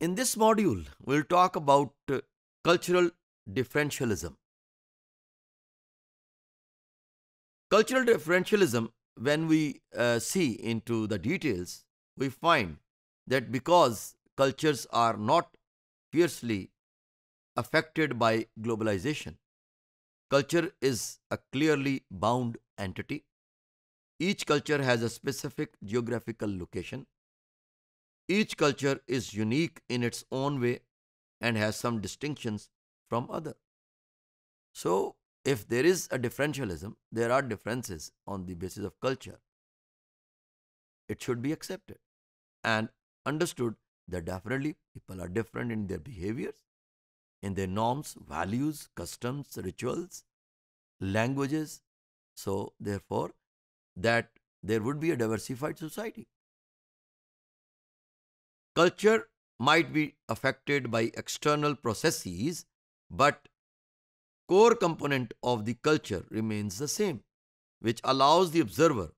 In this module, we'll talk about uh, cultural differentialism. Cultural differentialism, when we uh, see into the details, we find that because cultures are not fiercely affected by globalization, culture is a clearly bound entity. Each culture has a specific geographical location each culture is unique in its own way and has some distinctions from other. So, if there is a differentialism, there are differences on the basis of culture. It should be accepted and understood that definitely people are different in their behaviors, in their norms, values, customs, rituals, languages. So, therefore, that there would be a diversified society. Culture might be affected by external processes, but core component of the culture remains the same, which allows the observer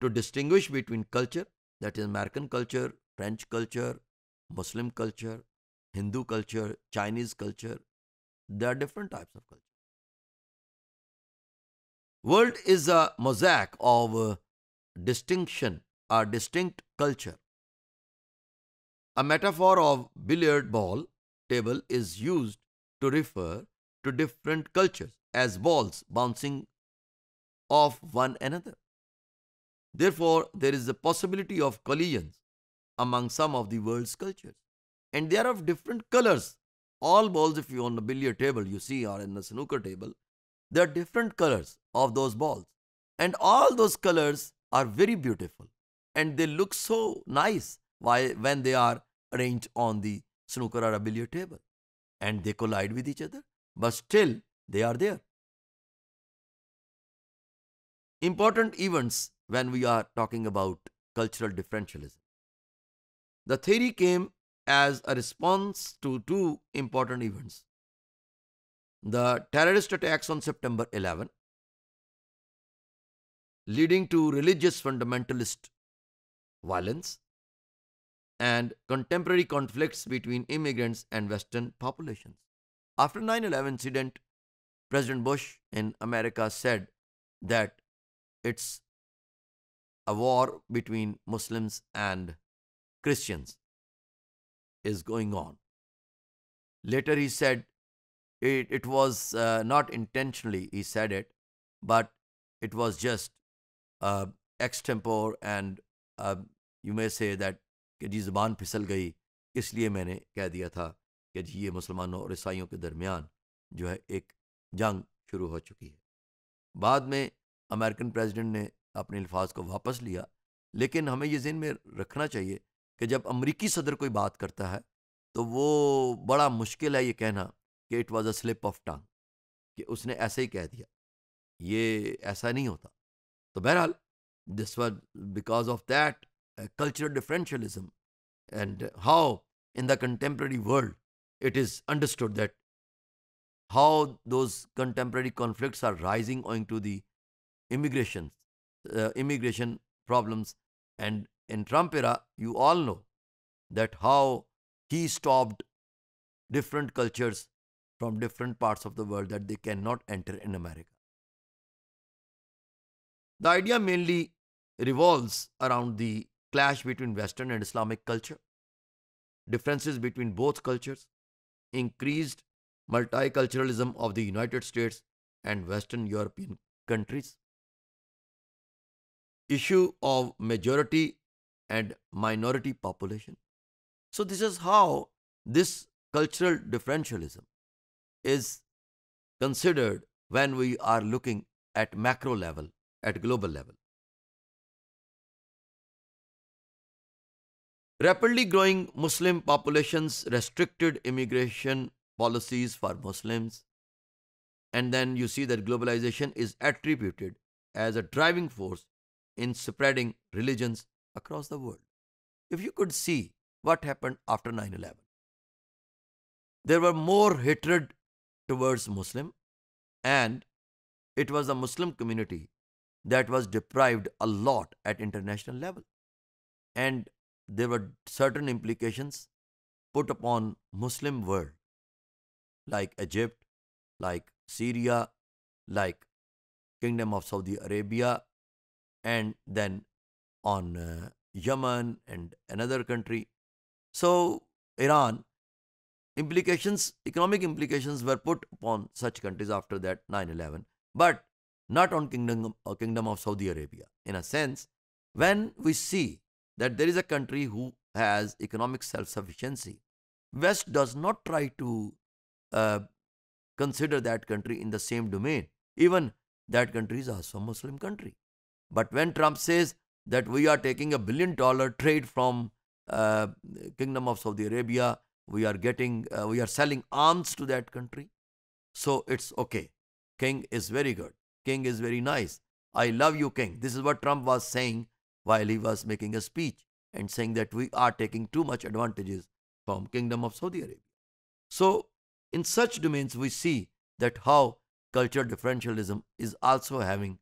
to distinguish between culture, that is American culture, French culture, Muslim culture, Hindu culture, Chinese culture. There are different types of culture. World is a mosaic of uh, distinction, a distinct culture. A metaphor of billiard ball table is used to refer to different cultures as balls bouncing off one another. Therefore, there is a possibility of collisions among some of the world's cultures. And they are of different colors. All balls, if you on a billiard table, you see, or in a snooker table, there are different colors of those balls. And all those colors are very beautiful. And they look so nice why, when they are arranged on the snooker or a billiard table and they collide with each other, but still they are there. Important events when we are talking about cultural differentialism. The theory came as a response to two important events the terrorist attacks on September 11, leading to religious fundamentalist violence, and contemporary conflicts between immigrants and Western populations. After 9-11 incident, President Bush in America said that it's a war between Muslims and Christians is going on. Later he said it, it was uh, not intentionally he said it, but it was just uh, extempore and uh, you may say that कि जी ज़बान फिसल गई इसलिए मैंने कह दिया था कि जी ये मुसलमानों और ईसाइयों के दरमियान जो है एक जंग शुरू हो चुकी है बाद में अमेरिकन प्रेजिडेंट ने अपने अल्फाज को वापस लिया लेकिन हमें ये जिन में रखना चाहिए कि जब अमरीकी सदर कोई बात करता है तो वो बड़ा मुश्किल है ये कहना कि it was a slip of tongue कि उसने ऐसे ही कह दिया ये ऐसा नहीं होता तो बहरहाल this was because of that cultural differentialism and how in the contemporary world it is understood that how those contemporary conflicts are rising owing to the immigration uh, immigration problems and in trump era you all know that how he stopped different cultures from different parts of the world that they cannot enter in america the idea mainly revolves around the clash between Western and Islamic culture, differences between both cultures, increased multiculturalism of the United States and Western European countries, issue of majority and minority population. So this is how this cultural differentialism is considered when we are looking at macro level, at global level. Rapidly growing Muslim populations restricted immigration policies for Muslims. And then you see that globalization is attributed as a driving force in spreading religions across the world. If you could see what happened after 9 11, there were more hatred towards Muslim, and it was the Muslim community that was deprived a lot at international level. And there were certain implications put upon Muslim world, like Egypt, like Syria, like Kingdom of Saudi Arabia, and then on uh, Yemen and another country. So Iran implications, economic implications were put upon such countries after that 9-11, but not on kingdom, uh, kingdom of Saudi Arabia. In a sense, when we see that there is a country who has economic self-sufficiency. West does not try to uh, consider that country in the same domain. Even that country is also a Muslim country. But when Trump says that we are taking a billion dollar trade from uh, Kingdom of Saudi Arabia, we are getting, uh, we are selling arms to that country. So it's okay. King is very good. King is very nice. I love you, King. This is what Trump was saying while he was making a speech and saying that we are taking too much advantages from kingdom of Saudi Arabia. So in such domains we see that how cultural differentialism is also having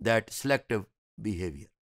that selective behavior.